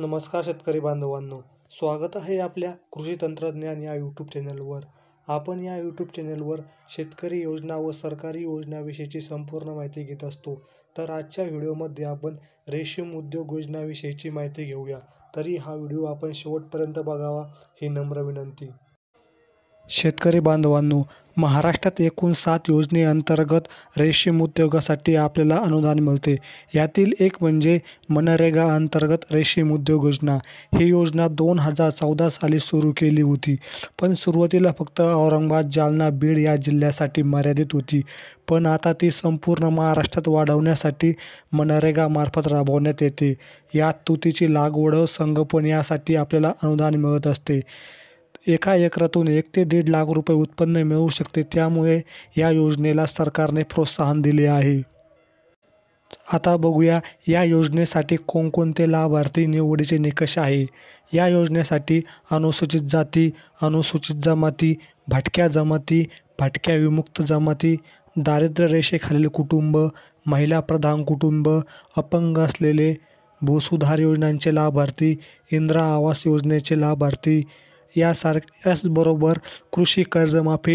नमस्कार शेतकरी बांधवांनो स्वागत आहे आपल्या कृषी तंत्रज्ञान या यूट्यूब चॅनलवर आपण या यूट्यूब चॅनलवर शेतकरी योजना व सरकारी योजनाविषयीची संपूर्ण माहिती घेत असतो तर आजच्या व्हिडिओमध्ये आपण रेशीम उद्योग योजनाविषयीची माहिती घेऊया तरी हा व्हिडिओ आपण शेवटपर्यंत बघावा ही नम्र विनंती शेतकरी बांधवांनो महाराष्ट्रात एकूण सात योजनेअंतर्गत रेशीम उद्योगासाठी आपल्याला अनुदान मिळते यातील एक म्हणजे मनरेगा अंतर्गत रेशीम उद्योग योजना ही योजना दोन हजार चौदा साली सुरू केली होती पण सुरुवातीला फक्त औरंगाबाद जालना बीड या जिल्ह्यासाठी मर्यादित होती पण आता ती संपूर्ण महाराष्ट्रात वाढवण्यासाठी मनरेगामार्फत राबवण्यात येते यात तुतीची लागवड संगोपन यासाठी आपल्याला अनुदान मिळत असते एका एकरातून एक ते दीड लाख रुपये उत्पन्न मिळू शकते त्यामुळे या योजनेला सरकारने प्रोत्साहन दिले आहे आता बघूया या योजनेसाठी कोणकोणते लाभार्थी निवडीचे निकष आहे या योजनेसाठी अनुसूचित जाती अनुसूचित जमाती भटक्या जमाती भटक्या विमुक्त जमाती दारिद्र्य रेषेखालील कुटुंब महिला प्रधान कुटुंब अपंग असलेले भूसुधार योजनांचे लाभार्थी इंदिरा आवास योजनेचे लाभार्थी यासारख याचबरोबर कृषी कर्जमाफी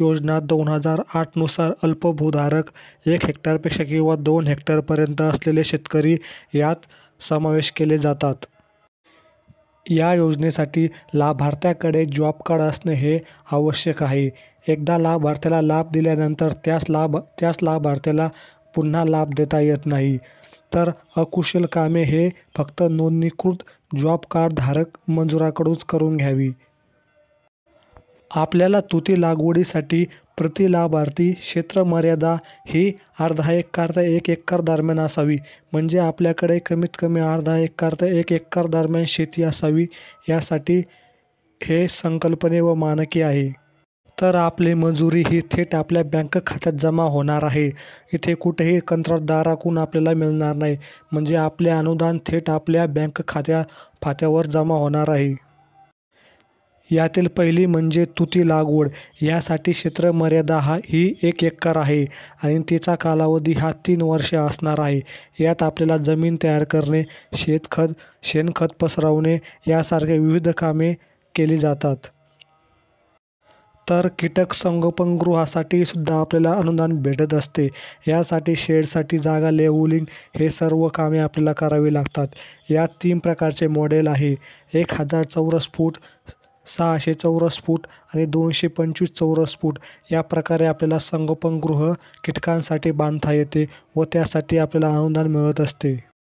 योजना दोन हजार नुसार अल्पभूधारक एक हेक्टरपेक्षा किंवा दोन हेक्टरपर्यंत असलेले शेतकरी यात समावेश केले जातात या योजनेसाठी लाभार्थ्याकडे जॉब कार्ड असणे हे आवश्यक आहे एकदा लाभार्थ्याला लाभ दिल्यानंतर त्यास लाभ त्याच लाभार्थ्याला पुन्हा लाभ देता येत नाही तर अकुशल कामे हे फक्त नोंदणीकृत जॉब कार्डधारक मंजुराकडूनच करून घ्यावी आपल्याला तुती लागवडीसाठी प्रति लाभार्थी क्षेत्र मर्यादा ही अर्धा एकर ते एक एकर दरम्यान असावी म्हणजे आपल्याकडे कमीत कमी अर्धा एकर ते एक एकर दरम्यान शेती असावी यासाठी हे संकल्पने व मानके आहे तर आपली मजुरी ही थेट आपल्या बँक खात्यात जमा होणार आहे इथे कुठेही कंत्राटदाराकडून आपल्याला मिळणार नाही म्हणजे आपले अनुदान थेट आपल्या बँक खात्या खात्यावर जमा होणार आहे यातील पहिली म्हणजे तुती लागवड यासाठी क्षेत्र मर्यादा हा ही एक एकर आहे आणि तिचा कालावधी हा तीन वर्ष असणार आहे यात आपल्याला जमीन तयार करणे शेतखत शेणखत पसरवणे यासारखे विविध कामे केली जातात तर कीटक संगोपनगृहासाठी सुद्धा आपल्याला अनुदान भेटत असते यासाठी शेडसाठी जागा लेवलिंग हे सर्व कामे आपल्याला करावी लागतात यात तीन प्रकारचे मॉडेल आहे एक हजार चौरस फूट सहाशे चौरस फूट आणि दोनशे पंचवीस चौरस फूट या प्रकारे आपल्याला संगोपनगृह कीटकांसाठी बांधता येते व त्यासाठी आपल्याला अनुदान मिळत असते